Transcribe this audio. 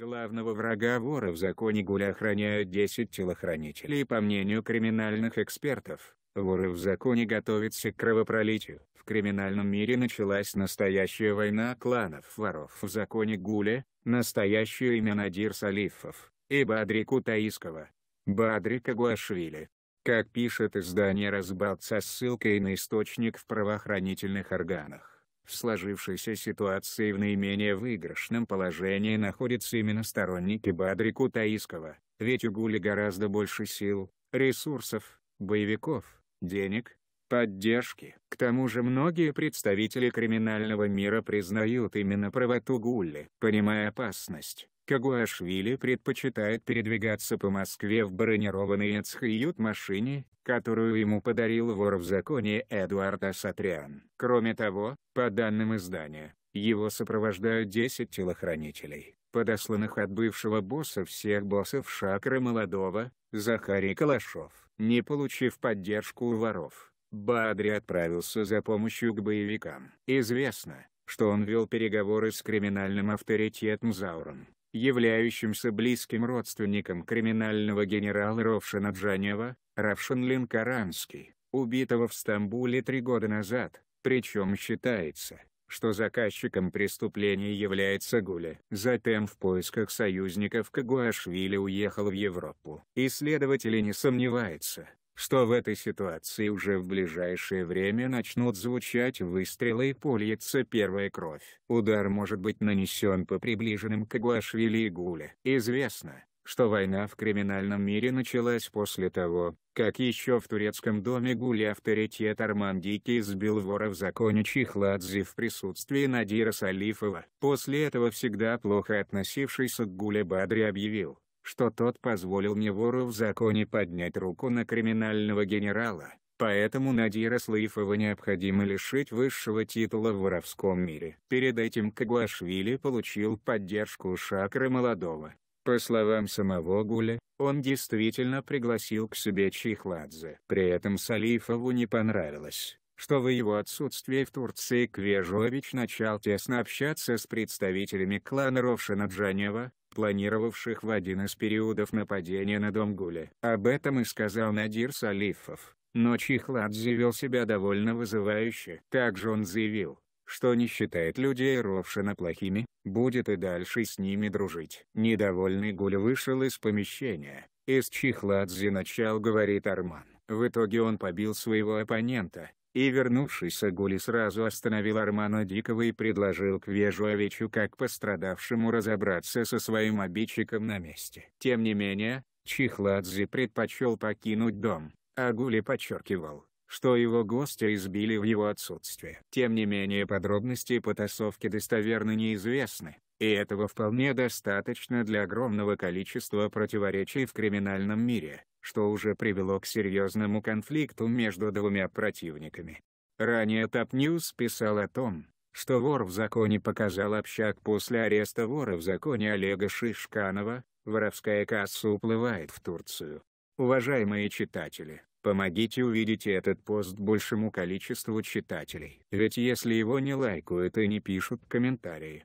Главного врага вора в законе Гуля охраняют 10 телохранителей, по мнению криминальных экспертов. Воры в законе готовятся к кровопролитию. В криминальном мире началась настоящая война кланов воров в законе Гуля, настоящее имя Надир Салифов, и Бадрику Таискова. Бадрика Гуашвили. Как пишет издание «Разбалт» со ссылкой на источник в правоохранительных органах. В сложившейся ситуации в наименее выигрышном положении находятся именно сторонники Бадрику Таискова, ведь у Гули гораздо больше сил, ресурсов, боевиков, денег, поддержки. К тому же многие представители криминального мира признают именно правоту Гули, понимая опасность, Кагуашвили предпочитает передвигаться по Москве в бронированной Эцхиют-машине, которую ему подарил вор в законе Эдуард Асатрян. Кроме того, по данным издания, его сопровождают 10 телохранителей, подосланных от бывшего босса всех боссов шакры молодого, Захарий Калашов. Не получив поддержку у воров, Бадри отправился за помощью к боевикам. Известно, что он вел переговоры с криминальным авторитетом Зауром, являющимся близким родственником криминального генерала Ровшина Джанева, Равшинлин Линкаранский, убитого в Стамбуле три года назад, причем считается, что заказчиком преступления является Гуля. Затем в поисках союзников Кагуашвили уехал в Европу. Исследователи не сомневаются, что в этой ситуации уже в ближайшее время начнут звучать выстрелы и польется первая кровь. Удар может быть нанесен по приближенным к Гуашвили и Гуле. Известно, что война в криминальном мире началась после того, как еще в турецком доме Гули авторитет Армандики избил вора в законе Чихладзе в присутствии Надира Салифова. После этого всегда плохо относившийся к Гуле Бадри объявил, что тот позволил мне вору в законе поднять руку на криминального генерала, поэтому Надира Слыфова необходимо лишить высшего титула в воровском мире. Перед этим Кагуашвили получил поддержку шакры молодого. По словам самого Гуля, он действительно пригласил к себе Чихладзе. При этом Салифову не понравилось, что в его отсутствие в Турции Квежович начал тесно общаться с представителями клана Ровшина Джанева, планировавших в один из периодов нападения на дом Гуля. Об этом и сказал Надир Салифов. Но Чихладзе вел себя довольно вызывающе. Также он заявил, что не считает людей Ровшина плохими, будет и дальше с ними дружить. Недовольный Гуль вышел из помещения. Из Чихладзе начал говорит Арман. В итоге он побил своего оппонента, и вернувшийся Гули сразу остановил Армана Дикого и предложил квежуовичу, как пострадавшему разобраться со своим обидчиком на месте. Тем не менее, Чихладзе предпочел покинуть дом, а Гули подчеркивал, что его гостя избили в его отсутствие. Тем не менее подробности потасовки достоверно неизвестны, и этого вполне достаточно для огромного количества противоречий в криминальном мире, что уже привело к серьезному конфликту между двумя противниками. Ранее Top News писал о том, что вор в законе показал общак после ареста вора в законе Олега Шишканова, воровская касса уплывает в Турцию. Уважаемые читатели, помогите увидеть этот пост большему количеству читателей. Ведь если его не лайкают и не пишут комментарии,